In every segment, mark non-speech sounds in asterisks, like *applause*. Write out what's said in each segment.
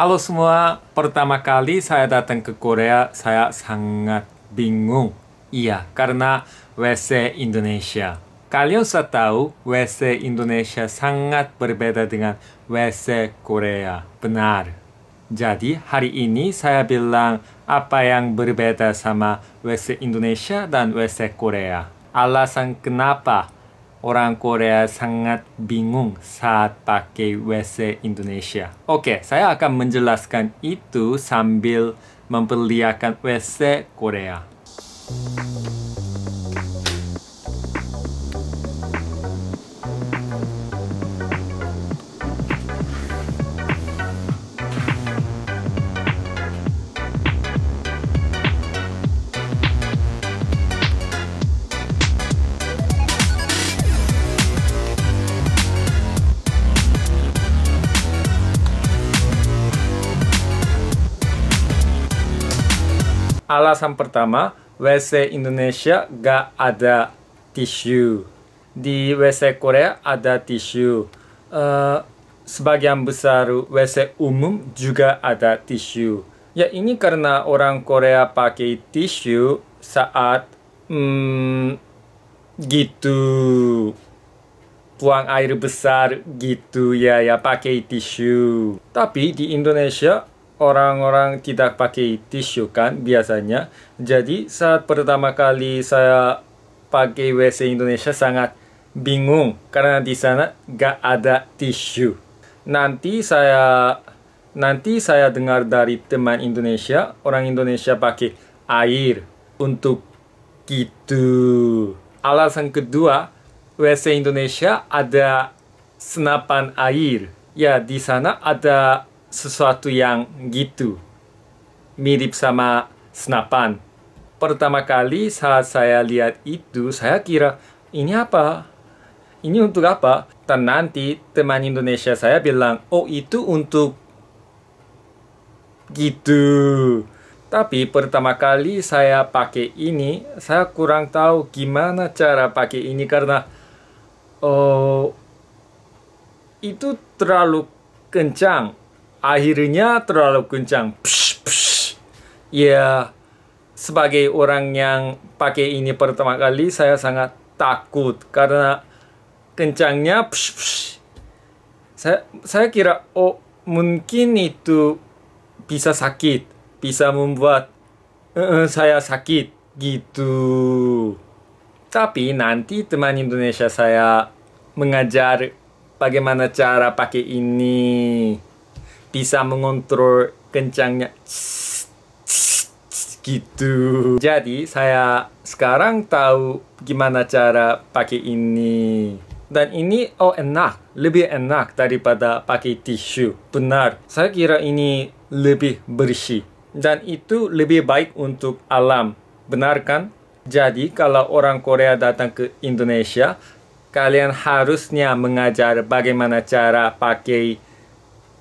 Halo semua, pertama kali saya datang ke Korea, saya sangat bingung. Iya, karena WC Indonesia. Kalian sudah tahu WC Indonesia sangat berbeda dengan WC Korea. Benar. Jadi hari ini saya bilang apa yang berbeda sama WC Indonesia dan WC Korea. Alasan kenapa orang Korea sangat bingung saat pakai WC Indonesia. Oke, okay, saya akan menjelaskan itu sambil memperlihatkan WC Korea. Alasan pertama, WC Indonesia gak ada tisu. Di WC Korea ada tisu. Uh, sebagian besar WC umum juga ada tisu. Ya ini karena orang Korea pakai tisu saat hmm, gitu buang air besar gitu ya ya pakai tisu. Tapi di Indonesia orang-orang tidak pakai tisu kan biasanya. Jadi saat pertama kali saya pakai WC Indonesia sangat bingung karena di sana gak ada tisu. Nanti saya nanti saya dengar dari teman Indonesia orang Indonesia pakai air untuk gitu. Alasan kedua WC Indonesia ada senapan air. Ya di sana ada sesuatu yang gitu mirip sama senapan pertama kali saat saya lihat itu saya kira ini apa ini untuk apa dan nanti teman Indonesia saya bilang oh itu untuk gitu tapi pertama kali saya pakai ini saya kurang tahu gimana cara pakai ini karena oh itu terlalu kencang akhirnya terlalu kencang psh, psh. ya sebagai orang yang pakai ini pertama kali saya sangat takut karena kencangnya psh, psh. saya saya kira oh mungkin itu bisa sakit bisa membuat uh, saya sakit gitu tapi nanti teman Indonesia saya mengajar bagaimana cara pakai ini bisa mengontrol kencangnya gitu. Jadi saya sekarang tahu gimana cara pakai ini. Dan ini oh enak, lebih enak daripada pakai tisu. Benar. Saya kira ini lebih bersih dan itu lebih baik untuk alam. Benar kan? Jadi kalau orang Korea datang ke Indonesia, kalian harusnya mengajar bagaimana cara pakai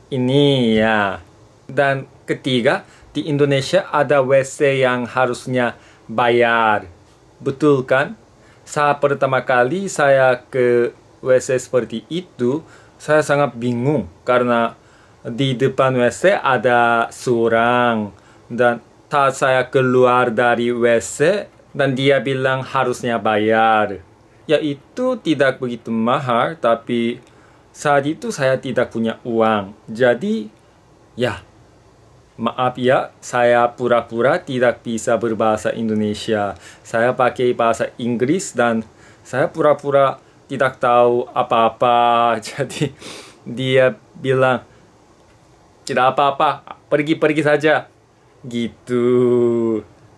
ini ya. Dan ketiga, di Indonesia ada WC yang harusnya bayar. Betul kan? Saat pertama kali saya ke WC seperti itu, saya sangat bingung karena di depan WC ada surang dan saat saya keluar dari WC dan dia bilang harusnya bayar. Yaitu tidak begitu mahal tapi saat itu saya tidak punya uang. Jadi, ya, maaf ya, saya pura-pura tidak bisa berbahasa Indonesia. Saya pakai bahasa Inggris dan saya pura-pura tidak tahu apa-apa. *laughs* Jadi, dia bilang, tidak apa-apa, pergi-pergi saja. Gitu.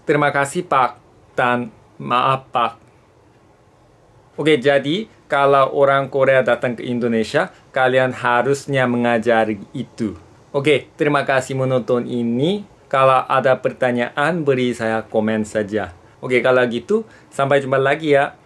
Terima kasih Pak, dan maaf Pak. Oke, jadi kalau orang Korea datang ke Indonesia, kalian harusnya mengajari itu. Oke, terima kasih menonton ini. Kalau ada pertanyaan, beri saya komen saja. Oke, kalau gitu, sampai jumpa lagi ya.